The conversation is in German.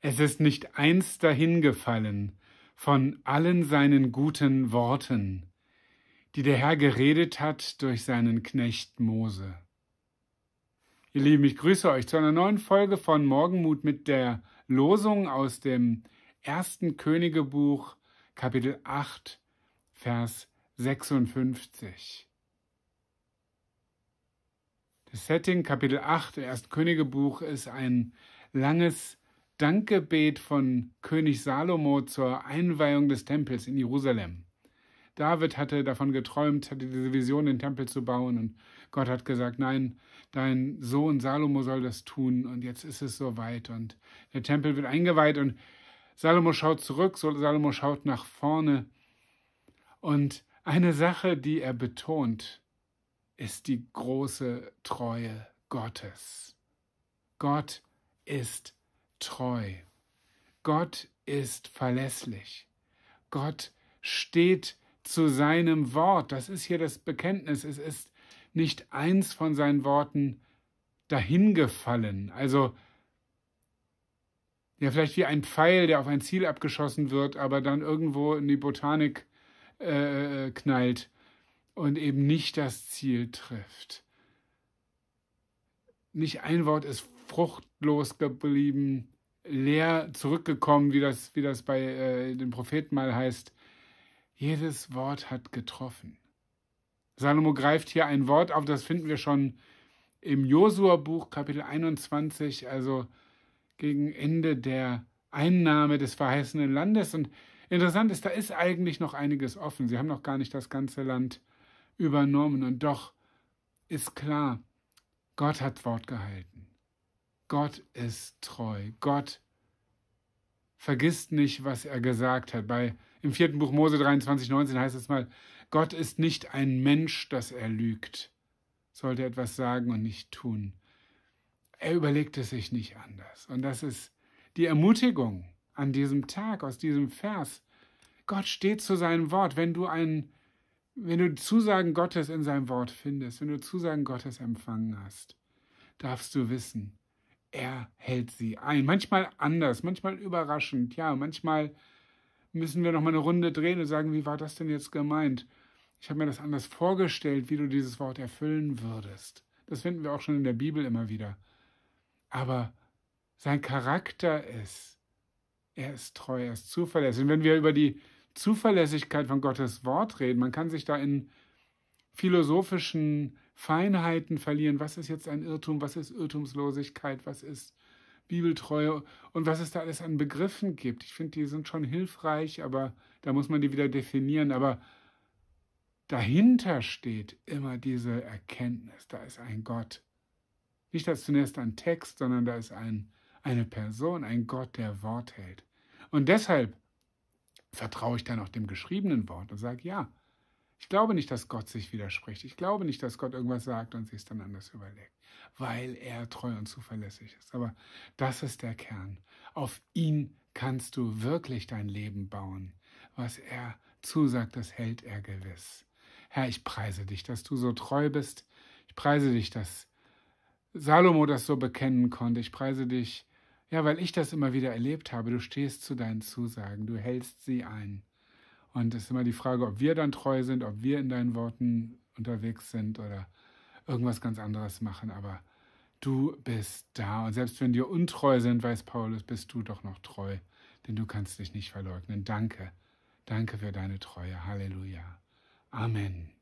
es ist nicht eins dahingefallen von allen seinen guten Worten, die der Herr geredet hat durch seinen Knecht Mose. Ihr Lieben, ich grüße euch zu einer neuen Folge von Morgenmut mit der Losung aus dem ersten Königebuch, Kapitel 8, Vers 56. Das Setting Kapitel 8, Erst Königebuch, ist ein langes Dankgebet von König Salomo zur Einweihung des Tempels in Jerusalem. David hatte davon geträumt, hatte diese Vision, den Tempel zu bauen. Und Gott hat gesagt, nein, dein Sohn Salomo soll das tun. Und jetzt ist es soweit. Und der Tempel wird eingeweiht. Und Salomo schaut zurück, Salomo schaut nach vorne. Und eine Sache, die er betont, ist die große Treue Gottes. Gott ist treu. Gott ist verlässlich. Gott steht zu seinem Wort. Das ist hier das Bekenntnis. Es ist nicht eins von seinen Worten dahingefallen. Also ja, vielleicht wie ein Pfeil, der auf ein Ziel abgeschossen wird, aber dann irgendwo in die Botanik äh, äh knallt und eben nicht das Ziel trifft. Nicht ein Wort ist fruchtlos geblieben, leer zurückgekommen, wie das, wie das bei äh, dem Propheten mal heißt. Jedes Wort hat getroffen. Salomo greift hier ein Wort auf, das finden wir schon im Josua-Buch, Kapitel 21, also gegen Ende der Einnahme des verheißenen Landes. Und interessant ist, da ist eigentlich noch einiges offen. Sie haben noch gar nicht das ganze Land übernommen. Und doch ist klar, Gott hat Wort gehalten. Gott ist treu. Gott vergisst nicht, was er gesagt hat. Bei, Im vierten Buch Mose 23, 19 heißt es mal, Gott ist nicht ein Mensch, dass er lügt. Sollte etwas sagen und nicht tun. Er überlegt es sich nicht anders. Und das ist die Ermutigung an diesem Tag, aus diesem Vers. Gott steht zu seinem Wort. Wenn du einen wenn du Zusagen Gottes in seinem Wort findest, wenn du Zusagen Gottes empfangen hast, darfst du wissen, er hält sie ein. Manchmal anders, manchmal überraschend, ja, manchmal müssen wir noch mal eine Runde drehen und sagen, wie war das denn jetzt gemeint? Ich habe mir das anders vorgestellt, wie du dieses Wort erfüllen würdest. Das finden wir auch schon in der Bibel immer wieder. Aber sein Charakter ist, er ist treu, er ist zuverlässig. Und wenn wir über die Zuverlässigkeit von Gottes Wort reden, man kann sich da in philosophischen Feinheiten verlieren. Was ist jetzt ein Irrtum? Was ist Irrtumslosigkeit? Was ist Bibeltreue? Und was es da alles an Begriffen gibt. Ich finde, die sind schon hilfreich, aber da muss man die wieder definieren. Aber dahinter steht immer diese Erkenntnis. Da ist ein Gott. Nicht als zunächst ein Text, sondern da ist ein, eine Person, ein Gott, der Wort hält. Und deshalb vertraue ich dann auch dem geschriebenen Wort und sage, ja, ich glaube nicht, dass Gott sich widerspricht. Ich glaube nicht, dass Gott irgendwas sagt und sich es dann anders überlegt, weil er treu und zuverlässig ist. Aber das ist der Kern. Auf ihn kannst du wirklich dein Leben bauen. Was er zusagt, das hält er gewiss. Herr, ich preise dich, dass du so treu bist. Ich preise dich, dass Salomo das so bekennen konnte. Ich preise dich, ja, weil ich das immer wieder erlebt habe. Du stehst zu deinen Zusagen, du hältst sie ein. Und es ist immer die Frage, ob wir dann treu sind, ob wir in deinen Worten unterwegs sind oder irgendwas ganz anderes machen. Aber du bist da. Und selbst wenn wir untreu sind, weiß Paulus, bist du doch noch treu. Denn du kannst dich nicht verleugnen. Danke. Danke für deine Treue. Halleluja. Amen.